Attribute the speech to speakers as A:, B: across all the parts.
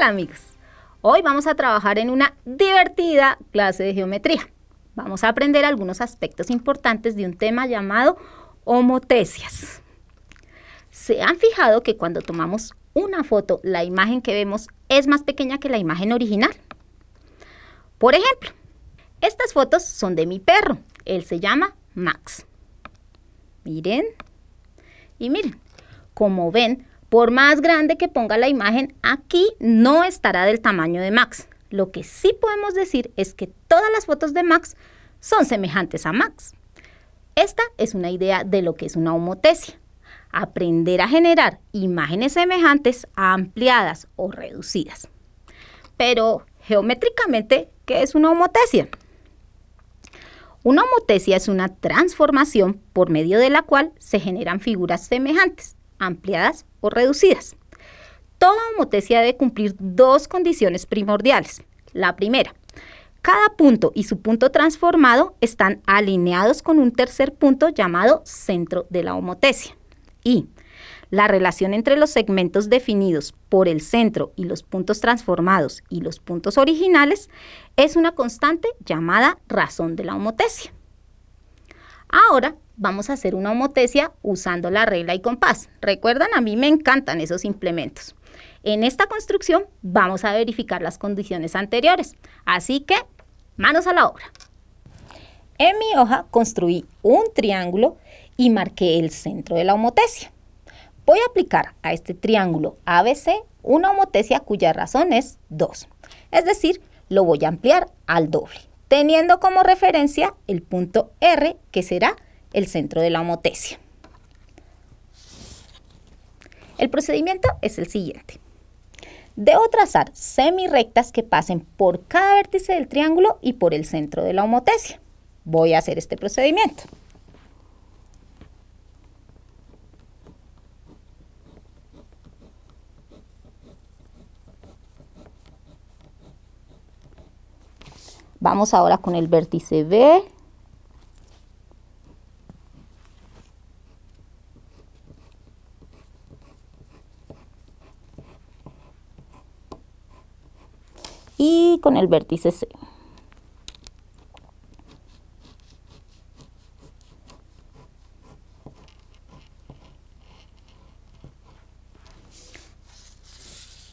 A: Hola amigos, hoy vamos a trabajar en una divertida clase de geometría. Vamos a aprender algunos aspectos importantes de un tema llamado homotesias. ¿Se han fijado que cuando tomamos una foto, la imagen que vemos es más pequeña que la imagen original? Por ejemplo, estas fotos son de mi perro. Él se llama Max. Miren. Y miren, como ven, por más grande que ponga la imagen, aquí no estará del tamaño de Max. Lo que sí podemos decir es que todas las fotos de Max son semejantes a Max. Esta es una idea de lo que es una homotesia. Aprender a generar imágenes semejantes a ampliadas o reducidas. Pero geométricamente, ¿qué es una homotesia? Una homotesia es una transformación por medio de la cual se generan figuras semejantes ampliadas o reducidas. Toda homotesia debe cumplir dos condiciones primordiales. La primera, cada punto y su punto transformado están alineados con un tercer punto llamado centro de la homotesia. Y la relación entre los segmentos definidos por el centro y los puntos transformados y los puntos originales es una constante llamada razón de la homotesia. Ahora vamos a hacer una homotesia usando la regla y compás. Recuerdan, a mí me encantan esos implementos. En esta construcción vamos a verificar las condiciones anteriores. Así que, manos a la obra. En mi hoja construí un triángulo y marqué el centro de la homotesia. Voy a aplicar a este triángulo ABC una homotesia cuya razón es 2. Es decir, lo voy a ampliar al doble teniendo como referencia el punto R, que será el centro de la homotesia. El procedimiento es el siguiente. Debo trazar semirectas que pasen por cada vértice del triángulo y por el centro de la homotesia. Voy a hacer este procedimiento. Vamos ahora con el vértice B. Y con el vértice C.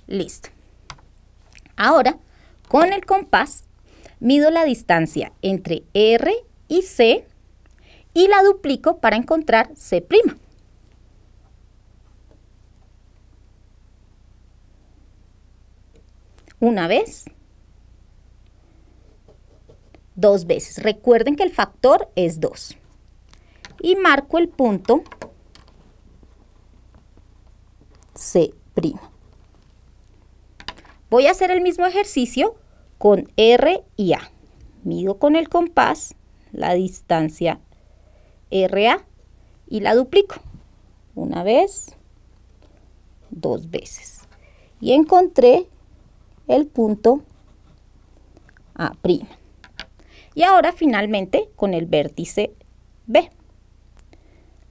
A: Listo. Ahora, con el compás, mido la distancia entre R y C y la duplico para encontrar C'. Una vez, dos veces. Recuerden que el factor es 2. Y marco el punto C'. Voy a hacer el mismo ejercicio con R y A. Mido con el compás la distancia RA y la duplico. Una vez, dos veces. Y encontré el punto A'. Y ahora finalmente con el vértice B.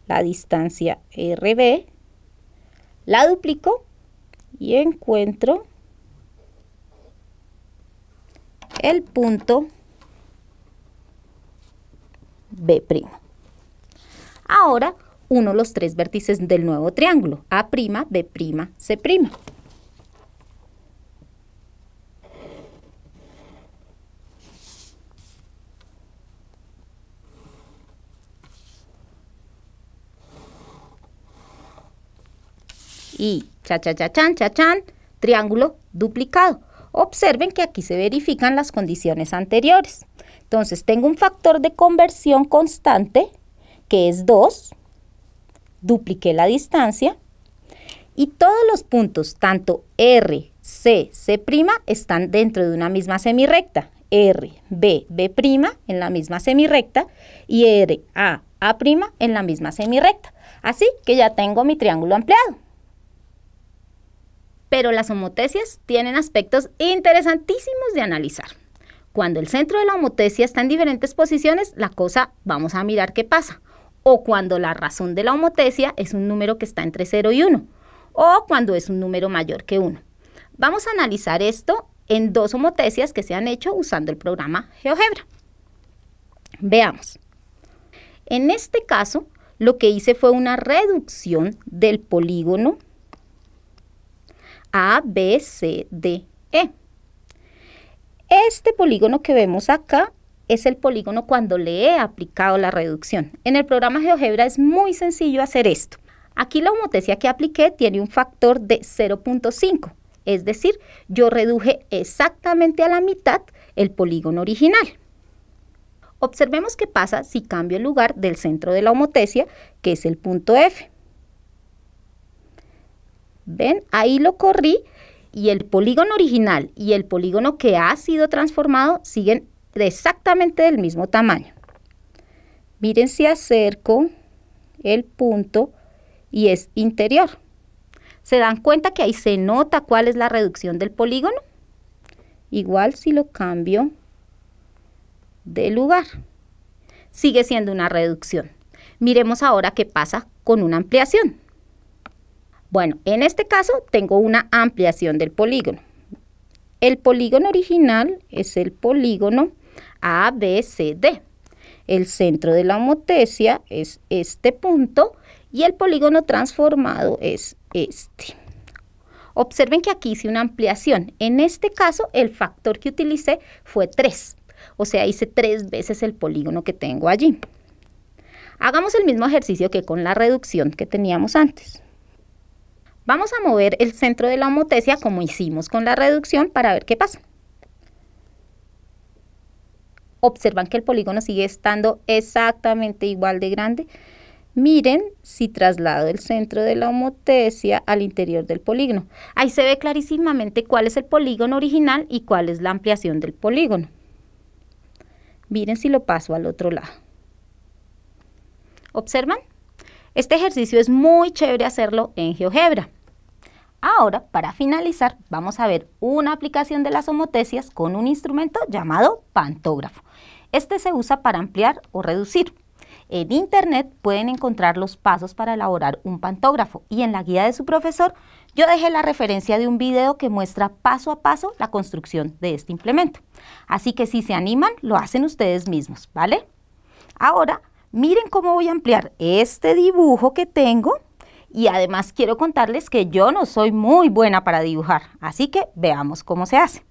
A: La distancia RB la duplico y encuentro el punto B'. Ahora uno los tres vértices del nuevo triángulo, A', B', C'. Y cha cha cha chan cha chan, triángulo duplicado. Observen que aquí se verifican las condiciones anteriores. Entonces tengo un factor de conversión constante que es 2, dupliqué la distancia y todos los puntos, tanto R, C, C' están dentro de una misma semirrecta. R, B, B' en la misma semirrecta y R, A, A' en la misma semirrecta. Así que ya tengo mi triángulo ampliado pero las homotesias tienen aspectos interesantísimos de analizar. Cuando el centro de la homotesia está en diferentes posiciones, la cosa vamos a mirar qué pasa. O cuando la razón de la homotesia es un número que está entre 0 y 1. O cuando es un número mayor que 1. Vamos a analizar esto en dos homotesias que se han hecho usando el programa GeoGebra. Veamos. En este caso, lo que hice fue una reducción del polígono a, B, C, D, E. Este polígono que vemos acá es el polígono cuando le he aplicado la reducción. En el programa GeoGebra es muy sencillo hacer esto. Aquí la homotesia que apliqué tiene un factor de 0.5, es decir, yo reduje exactamente a la mitad el polígono original. Observemos qué pasa si cambio el lugar del centro de la homotesia, que es el punto F. ¿Ven? Ahí lo corrí y el polígono original y el polígono que ha sido transformado siguen exactamente del mismo tamaño. Miren si acerco el punto y es interior. ¿Se dan cuenta que ahí se nota cuál es la reducción del polígono? Igual si lo cambio de lugar. Sigue siendo una reducción. Miremos ahora qué pasa con una ampliación. Bueno, en este caso tengo una ampliación del polígono. El polígono original es el polígono ABCD. El centro de la homotesia es este punto y el polígono transformado es este. Observen que aquí hice una ampliación. En este caso, el factor que utilicé fue 3. O sea, hice tres veces el polígono que tengo allí. Hagamos el mismo ejercicio que con la reducción que teníamos antes. Vamos a mover el centro de la homotesia como hicimos con la reducción para ver qué pasa. Observan que el polígono sigue estando exactamente igual de grande. Miren si traslado el centro de la homotesia al interior del polígono. Ahí se ve clarísimamente cuál es el polígono original y cuál es la ampliación del polígono. Miren si lo paso al otro lado. ¿Observan? Este ejercicio es muy chévere hacerlo en GeoGebra. Ahora, para finalizar, vamos a ver una aplicación de las homotesias con un instrumento llamado pantógrafo. Este se usa para ampliar o reducir. En internet pueden encontrar los pasos para elaborar un pantógrafo y en la guía de su profesor yo dejé la referencia de un video que muestra paso a paso la construcción de este implemento. Así que si se animan, lo hacen ustedes mismos, ¿vale? Ahora, miren cómo voy a ampliar este dibujo que tengo y además quiero contarles que yo no soy muy buena para dibujar, así que veamos cómo se hace.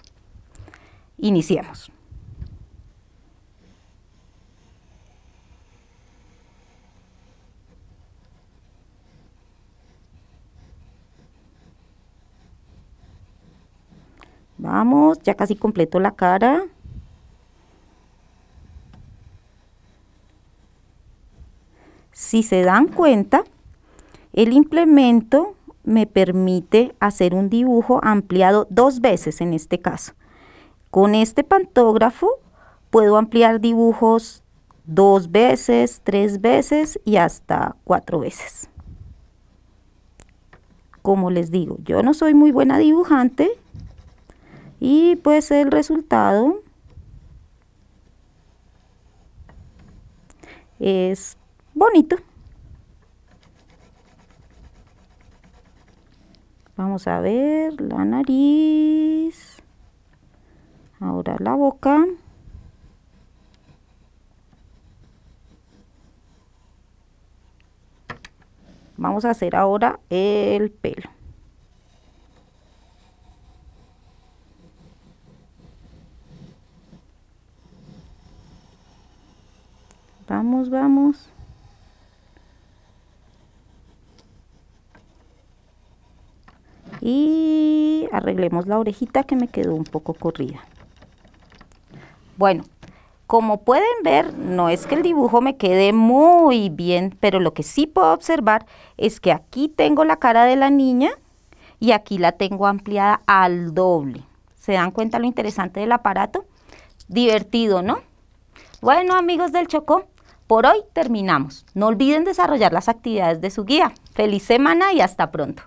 A: Iniciemos. Vamos, ya casi completo la cara. Si se dan cuenta, el implemento me permite hacer un dibujo ampliado dos veces en este caso. Con este pantógrafo puedo ampliar dibujos dos veces, tres veces y hasta cuatro veces. Como les digo, yo no soy muy buena dibujante y pues el resultado es bonito. Vamos a ver la nariz. Ahora la boca. Vamos a hacer ahora el pelo. Vamos, vamos. y arreglemos la orejita que me quedó un poco corrida. Bueno, como pueden ver, no es que el dibujo me quede muy bien, pero lo que sí puedo observar es que aquí tengo la cara de la niña y aquí la tengo ampliada al doble. ¿Se dan cuenta lo interesante del aparato? Divertido, ¿no? Bueno, amigos del Chocó, por hoy terminamos. No olviden desarrollar las actividades de su guía. Feliz semana y hasta pronto.